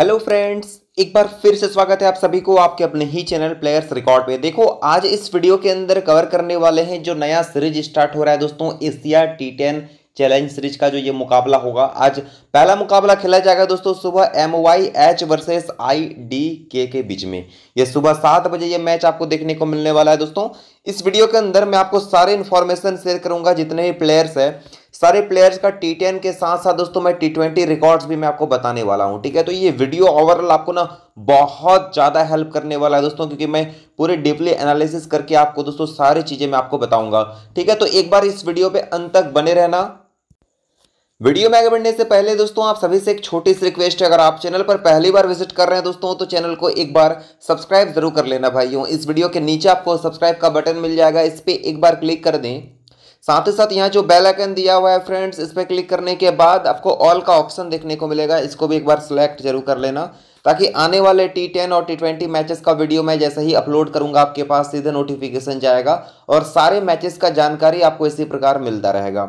hello friends एक बार फिर से स्वागत है आप सभी को आपके अपने ही चैनल प्लेयर्स रिकॉर्ड पे देखो आज इस वीडियो के अंदर कवर करने वाले हैं जो नया सीरीज स्टार्ट हो रहा है दोस्तों Asia T ten challenge series का जो ये मुकाबला होगा आज पहला मुकाबला खेला जाएगा दोस्तों सुबह M Y H versus I D K के बीच में ये सुबह सात बजे ये मैच आपको देखने को मिलने वाला है दोस्तों इस वीडियो के अंदर मैं आपको सारे इन्फॉर्मेशन शेयर करूंगा जितने भी प्लेयर्स है सारे प्लेयर्स का टी टेन के साथ साथ दोस्तों मैं टी ट्वेंटी रिकॉर्ड्स भी मैं आपको बताने वाला हूँ ठीक है तो ये वीडियो ओवरऑल आपको ना बहुत ज़्यादा हेल्प करने वाला है दोस्तों क्योंकि मैं पूरे डीपली एनालिसिस करके आपको दोस्तों सारी चीज़ें मैं आपको बताऊंगा ठीक है तो एक बार इस वीडियो पे अंत तक बने रहना वीडियो में आगे बढ़ने से पहले दोस्तों आप सभी से एक छोटी सी रिक्वेस्ट है अगर आप चैनल पर पहली बार विजिट कर रहे हैं दोस्तों तो चैनल को एक बार सब्सक्राइब जरूर कर लेना भाइयों इस वीडियो के नीचे आपको सब्सक्राइब का बटन मिल जाएगा इस पर एक बार क्लिक कर दें साथ ही साथ यहाँ जो बेल आइकन दिया हुआ है फ्रेंड्स इस पर क्लिक करने के बाद आपको ऑल का ऑप्शन देखने को मिलेगा इसको भी एक बार सिलेक्ट जरूर कर लेना ताकि आने वाले टी टेन और टी ट्वेंटी मैचेस का वीडियो मैं जैसे ही अपलोड करूंगा आपके पास सीधे नोटिफिकेशन जाएगा और सारे मैचेस का जानकारी आपको इसी प्रकार मिलता रहेगा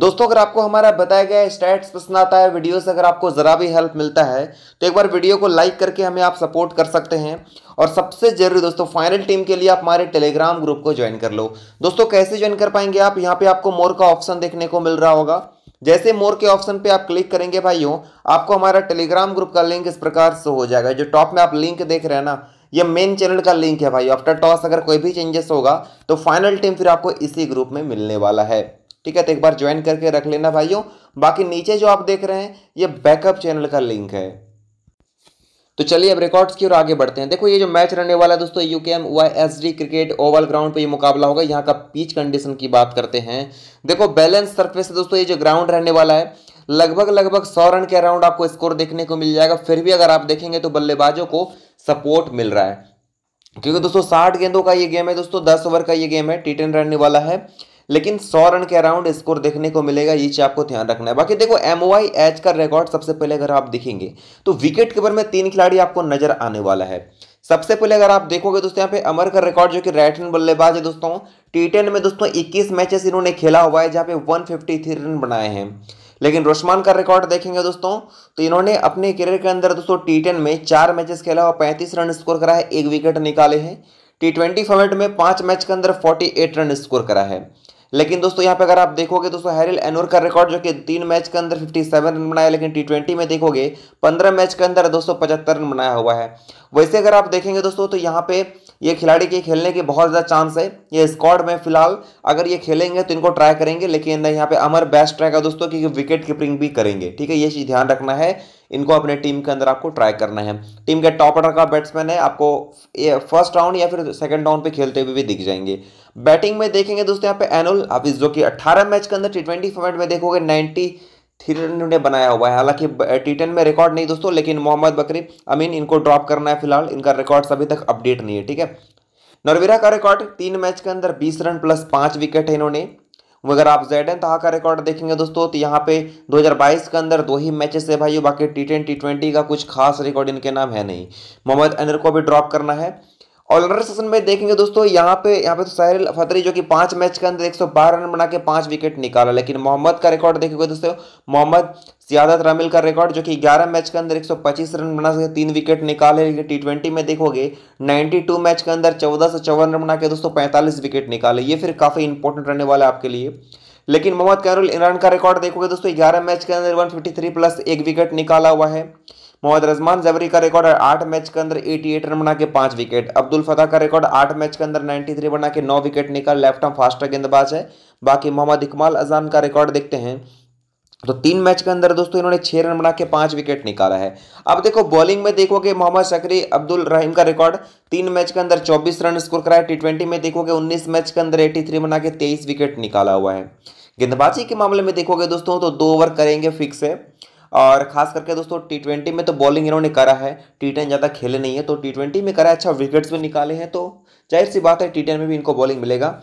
दोस्तों अगर आपको हमारा बताया गया स्टैट्स पसंद आता है वीडियो से अगर आपको ज़रा भी हेल्प मिलता है तो एक बार वीडियो को लाइक करके हमें आप सपोर्ट कर सकते हैं और सबसे जरूरी दोस्तों फाइनल टीम के लिए आप हमारे टेलीग्राम ग्रुप को ज्वाइन कर लो दोस्तों कैसे ज्वाइन कर पाएंगे आप यहाँ पे आपको मोर का ऑप्शन देखने को मिल रहा होगा जैसे मोर के ऑप्शन पे आप क्लिक करेंगे भाइयों आपको हमारा टेलीग्राम ग्रुप का लिंक इस प्रकार से हो जाएगा जो टॉप में आप लिंक देख रहे हैं ना ये मेन चैनल का लिंक है भाई आफ्टर टॉस अगर कोई भी चेंजेस होगा तो फाइनल टीम फिर आपको इसी ग्रुप में मिलने वाला है ठीक है तो एक बार ज्वाइन करके रख लेना भाइयों बाकी नीचे जो आप देख रहे हैं ये बैकअप चैनल का लिंक है तो चलिए अब रिकॉर्ड्स की ओर आगे बढ़ते हैं देखो ये जो मैच रहने वाला है दोस्तों U K M Y S D cricket oval ground पे ये मुकाबला होगा यहाँ का पीच कंडीशन की बात करते हैं देखो बैलेंस सरफेस दोस्तों ये जो ग्राउंड रहने वाला है लगभग लगभग सौ रन के अराउंड आपको स्कोर देखने को मिल जाएगा फिर भी अगर आप देखेंगे तो बल्लेबाजों को सपोर्ट मिल रहा है क्योंकि दोस्तों साठ गेंदों का ये गेम है दोस्तों दस ओवर का ये गेम है टी टेन रहने वाला है लेकिन सौ रन के अराउंड स्कोर देखने को मिलेगा ये चीज आपको ध्यान रखना है बाकी देखो एम एच का रिकॉर्ड सबसे पहले अगर आप देखेंगे तो विकेट कीपर में तीन खिलाड़ी आपको नजर आने वाला है सबसे पहले अगर आप देखोगे दोस्तों यहाँ पे अमर का रिकॉर्ड जो कि राइट हैंड बल्लेबाज है दोस्तों टी टेन में दोस्तों 21 मैचेस इन्होंने खेला हुआ है जहाँ पे 153 रन बनाए हैं लेकिन रोशमान का रिकॉर्ड देखेंगे दोस्तों तो इन्होंने अपने करियर के अंदर दोस्तों टी टेन में चार मैचेस खेला हुआ पैंतीस रन स्कोर करा है एक विकेट निकाले हैं टी ट्वेंटी फॉर्मेट में पाँच मैच के अंदर फोर्टी एट रन स्कोर करा है लेकिन दोस्तों यहाँ पे अगर आप देखोगे दोस्तों हैरिल एनोर का रिकॉर्ड जो कि तीन मैच के अंदर 57 रन बनाया लेकिन टी में देखोगे 15 मैच के अंदर दोस्तों पचहत्तर रन बनाया हुआ है वैसे अगर आप देखेंगे दोस्तों तो यहाँ पे ये खिलाड़ी के खेलने के बहुत ज़्यादा चांस है ये स्क्वाड में फिलहाल अगर ये खेलेंगे तो इनको ट्राई करेंगे लेकिन यहाँ पे अमर बेस्ट ट्राई का दोस्तों क्योंकि विकेट कीपिंग भी करेंगे ठीक है ये चीज़ ध्यान रखना है इनको अपने टीम के अंदर आपको ट्राई करना है टीम के टॉप ऑर्डर का बैट्समैन है आपको ये फर्स्ट राउंड या फिर सेकंड राउंड पे खेलते हुए भी दिख जाएंगे बैटिंग में देखेंगे दोस्तों यहाँ पे एनुल आप इस जो कि अट्ठारह मैच के अंदर टी ट्वेंटी फॉर्मेट में देखोगे नाइन्टी थ्री ने बनाया हुआ है हालांकि टी टेन में रिकॉर्ड नहीं दोस्तों लेकिन मोहम्मद बकरी अमीन इनको ड्रॉप करना है फिलहाल इनका रिकॉर्ड अभी तक अपडेट नहीं है ठीक है नरविरा का रिकॉर्ड तीन मैच के अंदर बीस रन प्लस पाँच विकेट है इन्होंने अगर आप एन तहा का रिकॉर्ड देखेंगे दोस्तों तो यहाँ पे 2022 के अंदर दो ही मैचेस है भाई बाकी टी टेन टी ट्वेंटी का कुछ खास रिकॉर्ड इनके नाम है नहीं मोहम्मद अनिर को भी ड्रॉप करना है ऑलराउंडर सेशन में देखेंगे दोस्तों यहाँ पे यहाँ पे तो साहिल फतरी जो कि पांच मैच के अंदर 112 रन बना के पांच विकेट निकाला लेकिन मोहम्मद का रिकॉर्ड देखेंगे दोस्तों मोहम्मद सियादत रामिल का रिकॉर्ड जो कि 11 मैच के अंदर 125 रन बना के तीन विकेट निकाले लेकिन टी ट्वेंटी में देखोगे 92 मैच के अंदर चौदह सौ चौवन रन बना के दोस्तों पैंतालीस विकेट निकाले ये फिर काफ़ी इंपॉर्टेंट रहने वाला है आपके लिए लेकिन मोहम्मद कैरुल इमरान का रिकॉर्ड देखोगे दोस्तों ग्यारह मैच के अंदर वन प्लस एक विकेट निकाला हुआ है मोहम्मद रजमान जबरी का रिकॉर्ड है आठ मैच के अंदर 88 रन बना के पांच विकेट अब्दुल फताह का रिकॉर्ड आठ मैच के अंदर 93 बना के नौ विकेट निकाल लेफ्ट आर्म फास्टर गेंदबाज है बाकी मोहम्मद इकमाल अजान का रिकॉर्ड देखते हैं तो तीन मैच के अंदर दोस्तों इन्होंने छः रन बना के पाँच विकेट निकाला है अब देखो बॉलिंग में देखोगे मोहम्मद शकरी अब्दुल रहीम का रिकॉर्ड तीन मैच के अंदर 24 रन स्कोर कराया टी ट्वेंटी में देखोगे 19 मैच के अंदर 83 बना के तेईस विकेट निकाला हुआ है गेंदबाजी के मामले में देखोगे दोस्तों तो दो ओवर करेंगे फिक्स है और खास करके दोस्तों टी ट्वेंटी में तो बॉलिंग इन्होंने करा है टी टेन ज़्यादा खेले नहीं है तो टी ट्वेंटी में करा है अच्छा विकेट्स भी निकाले हैं तो जाहिर सी बात है टी टेन में भी इनको बॉलिंग मिलेगा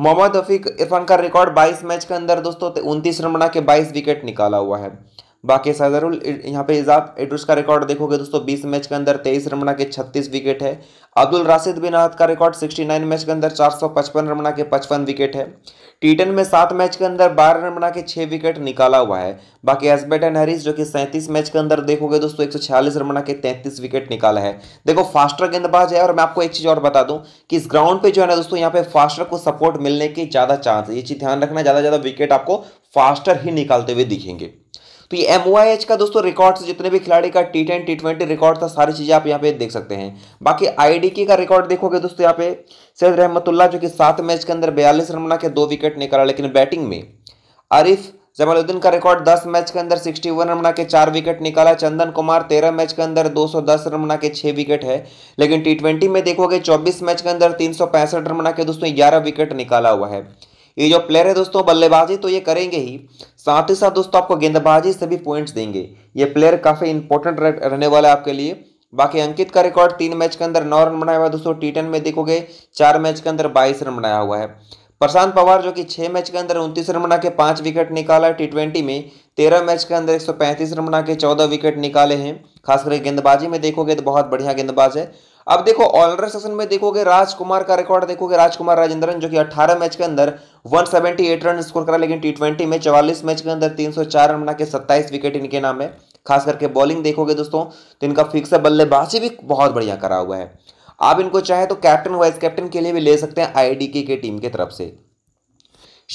मोहम्मद रफीक इरफान का रिकॉर्ड 22 मैच के अंदर दोस्तों उनतीस रन बना के 22 विकेट निकाला हुआ है बाकी सदरुल यहाँ पे इजाफ एड्रूस का रिकॉर्ड देखोगे दोस्तों 20 मैच के अंदर 23 रमना के 36 विकेट है अब्दुल राशिद बिन आहद का रिकॉर्ड 69 मैच के अंदर 455 रमना के 55 विकेट है टीटन में सात मैच के अंदर बारह रमना के छः विकेट निकाला हुआ है बाकी एंड हैरिस जो कि सैंतीस मैच के अंदर देखोगे दोस्तों एक रमना के तैंतीस विकेट निकाला है देखो फास्टर गेंदबाज है और मैं आपको एक चीज़ और बता दूँ कि इस ग्राउंड पर जो है ना दोस्तों यहाँ पे फास्टर को सपोर्ट मिलने के ज़्यादा चांस है ये चीज़ ध्यान रखना ज़्यादा ज़्यादा विकेट आपको फास्टर ही निकालते हुए दिखेंगे तो ये एम का दोस्तों रिकॉर्ड्स जितने भी खिलाड़ी का T ten T twenty record था सारी चीज़ें आप यहाँ पे देख सकते हैं बाकी आईडीके का रिकॉर्ड देखोगे दोस्तों यहाँ पे सैद रहमतुल्ला जो कि सात मैच के अंदर बयालीस रन बना के दो विकेट निकाला लेकिन बैटिंग में आरिफ जमालुद्दीन का रिकॉर्ड 10 मैच के अंदर 61 रन बना के चार विकेट निकाला चंदन कुमार 13 मैच के अंदर 210 रन बना के छह विकेट है लेकिन टी में देखोगे 24 मैच के अंदर तीन रन बना के दोस्तों ग्यारह विकेट निकाला हुआ है ये जो प्लेयर है दोस्तों बल्लेबाजी तो ये करेंगे ही साथ ही साथ दोस्तों आपको गेंदबाजी से भी पॉइंट्स देंगे ये प्लेयर काफ़ी इंपॉर्टेंट रहने वाला है आपके लिए बाकी अंकित का रिकॉर्ड तीन मैच के अंदर नौ रन बनाया हुआ है दोस्तों टी टेन में देखोगे चार मैच के अंदर बाईस रन बनाया हुआ है प्रशांत पवार जो कि छह मैच के अंदर उनतीस रन बना के पांच विकेट निकाला है टी ट्वेंटी में तेरह मैच के अंदर एक सौ पैंतीस रन बना के चौदह विकेट निकाले हैं खासकर गेंदबाजी में देखोगे तो बहुत बढ़िया गेंदबाज है अब देखो ऑलराउंडर सेक्शन में देखोगे राजकुमार का रिकॉर्ड देखोगे राजकुमार राजेंद्रन जो कि 18 मैच के अंदर 178 रन स्कोर करा लेकिन टी में 44 मैच के अंदर 304 रन बना के सत्ताईस विकेट इनके नाम है खास करके बॉलिंग देखोगे दोस्तों तो इनका फिक्स बल्लेबाजी भी बहुत बढ़िया करा हुआ है आप इनको चाहे तो कैप्टन वाइस कैप्टन के लिए भी ले सकते हैं आई के टीम की तरफ से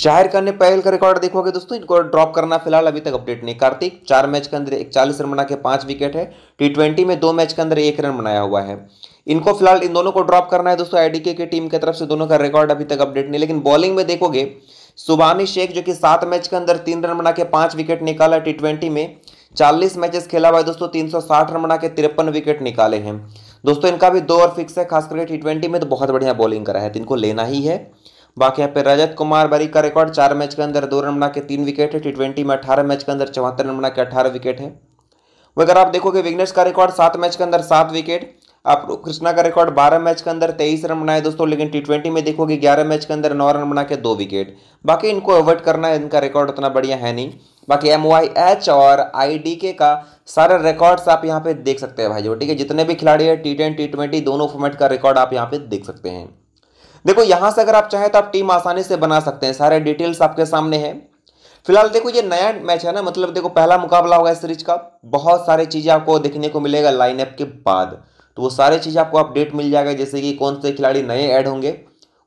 शाहिर खान ने पहल का रिकॉर्ड देखोगे दोस्तों इनको ड्रॉप करना फिलहाल अभी तक अपडेट नहीं कार्तिक चार मैच के अंदर इकचालीस रन बना के पांच विकेट है टी में दो मैच के अंदर एक रन बनाया हुआ है इनको फिलहाल इन दोनों को ड्रॉप करना है दोस्तों आईडीके की टीम की तरफ से दोनों का रिकॉर्ड अभी तक अपडेट नहीं लेकिन बॉलिंग में देखोगे सुबानी शेख जो कि सात मैच के अंदर तीन रन बना के पांच विकेट निकाला टी ट्वेंटी में चालीस मैचेस खेला हुआ है दोस्तों तीन सौ साठ रन बना के तिरपन विकेट निकाले हैं दोस्तों इनका भी दो और फिक्स है खास करके टी ट्वेंटी में तो बहुत बढ़िया बॉलिंग करा है तो इनको लेना ही है बाकी यहाँ पे रजत कुमार बरी का रिकॉर्ड चार मैच के अंदर दो रन बना के तीन विकेट है टी ट्वेंटी में अठारह मैच के अंदर चौहत्तर रन बना के अठारह विकेट है वह अगर आप देखोगे विघ्नेश का रिकॉर्ड सात मैच के अंदर सात विकेट आप कृष्णा का रिकॉर्ड 12 मैच के अंदर 23 रन बनाए दोस्तों लेकिन टी में देखोगे 11 मैच के अंदर 9 रन बना के दो विकेट बाकी इनको अवॉइड करना है इनका रिकॉर्ड उतना बढ़िया है नहीं बाकी एम और आई का सारे रिकॉर्ड्स आप यहाँ पे देख सकते हैं भाई जो ठीक है जितने भी खिलाड़ी है टी टेन टी ट्वेंटी दोनों फॉर्मेट का रिकॉर्ड आप यहाँ पे देख सकते हैं देखो यहाँ से अगर आप चाहें तो आप टीम आसानी से बना सकते हैं सारे डिटेल्स आपके सामने हैं फिलहाल देखो ये नया मैच है ना मतलब देखो पहला मुकाबला होगा इस सीरीज का बहुत सारी चीज़ें आपको देखने को मिलेगा लाइनअप के बाद तो वो सारे चीज़ आपको अपडेट मिल जाएगा जैसे कि कौन से खिलाड़ी नए ऐड होंगे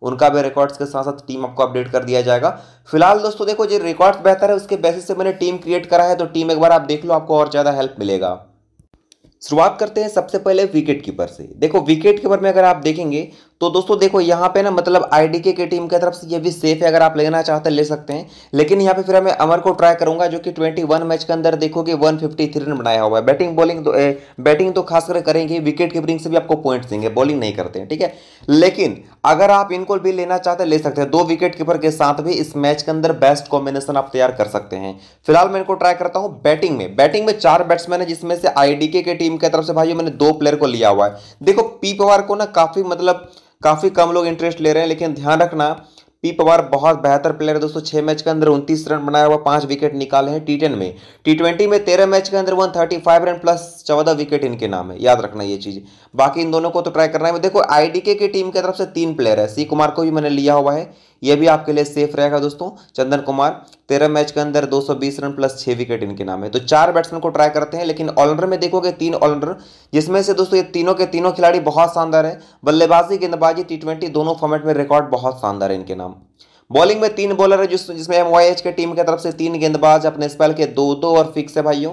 उनका भी रिकॉर्ड्स के साथ साथ टीम आपको अपडेट कर दिया जाएगा फिलहाल दोस्तों देखो जो रिकॉर्ड्स बेहतर है उसके बेसिस से मैंने टीम क्रिएट करा है तो टीम एक बार आप देख लो आपको और ज़्यादा हेल्प मिलेगा शुरुआत करते हैं सबसे पहले विकेट कीपर से देखो विकेट कीपर में अगर आप देखेंगे तो दोस्तों देखो यहाँ पे ना मतलब आईडीके के टीम की तरफ से ये भी सेफ है अगर आप लेना चाहते हैं ले सकते हैं लेकिन यहाँ पे फिर मैं अमर को ट्राई करूंगा जो कि 21 मैच के अंदर देखोगे 153 रन बनाया हुआ है बैटिंग बॉलिंग तो ए, बैटिंग तो खासकर करेंगे विकेट कीपरिंग से भी आपको पॉइंट्स देंगे बॉलिंग नहीं करते हैं ठीक है लेकिन अगर आप इनको भी लेना चाहते हैं ले सकते हैं दो विकेट कीपर के साथ भी इस मैच के अंदर बेस्ट कॉम्बिनेशन आप तैयार कर सकते हैं फिलहाल मैं इनको ट्राई करता हूँ बैटिंग में बैटिंग में चार बैट्समैन है जिसमें से आईडीके की टीम की तरफ से भाई मैंने दो प्लेयर को लिया हुआ है देखो पी पवार को ना काफी मतलब काफ़ी कम लोग इंटरेस्ट ले रहे हैं लेकिन ध्यान रखना पी पवार बहुत बेहतर प्लेयर है दोस्तों छः मैच के अंदर उनतीस रन बनाया हुआ पांच विकेट निकाले हैं टी टेन में टी ट्वेंटी में तेरह मैच के अंदर one thirty five run plus चौदह विकेट इनके नाम है याद रखना ये चीज़ बाकी इन दोनों को तो ट्राई करना है देखो आई की टीम की तरफ से तीन प्लेयर है सी कुमार को भी मैंने लिया हुआ है ये भी आपके लिए सेफ रहेगा दोस्तों चंदन कुमार तेरह मैच के अंदर 220 रन प्लस छह विकेट इनके नाम है तो चार बैट्समैन को ट्राई करते हैं लेकिन ऑलराउंडर में देखोगे तीन ऑलराउंडर जिसमें से दोस्तों ये तीनों के तीनों खिलाड़ी बहुत शानदार है बल्लेबाजी गेंदबाजी टी दोनों फॉर्मेट में रिकॉर्ड बहुत शानदार है इनके नाम बॉलिंग में तीन बॉलर है जिस जिसमें एम वाई एच के टीम की तरफ से तीन गेंदबाज अपने स्पेल के दो दो और फिक्स है भाइयों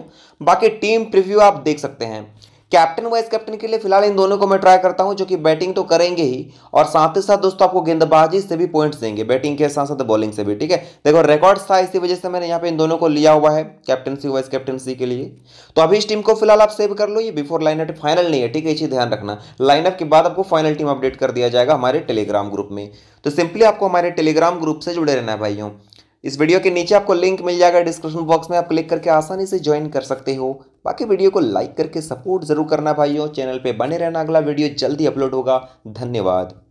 बाकी टीम प्रिव्यू आप देख सकते हैं कैप्टन वाइस कैप्टन के लिए फिलहाल इन दोनों को मैं ट्राई करता हूं जो कि बैटिंग तो करेंगे ही और साथ ही साथ दोस्तों आपको गेंदबाजी से भी पॉइंट्स देंगे बैटिंग के साथ साथ बॉलिंग से भी ठीक है देखो रिकॉर्ड था इसी वजह से मैंने यहाँ पे इन दोनों को लिया हुआ है कैप्टनसी वाइस कैप्टनसी के लिए तो अभी इस टीम को फिलहाल आप सेव कर लो ये बिफोर लाइन फाइनल नहीं है ठीक है इसी ध्यान रखना लाइनअप के बाद आपको फाइनल टीम अपडेट कर दिया जाएगा हमारे टेलीग्राम ग्रुप में तो सिंपली आपको हमारे टेलीग्राम ग्रुप से जुड़े रहना है भाइयों इस वीडियो के नीचे आपको लिंक मिल जाएगा डिस्क्रिप्शन बॉक्स में आप क्लिक करके आसानी से ज्वाइन कर सकते हो बाकी वीडियो को लाइक करके सपोर्ट ज़रूर करना भाइयों चैनल पर बने रहना अगला वीडियो जल्दी अपलोड होगा धन्यवाद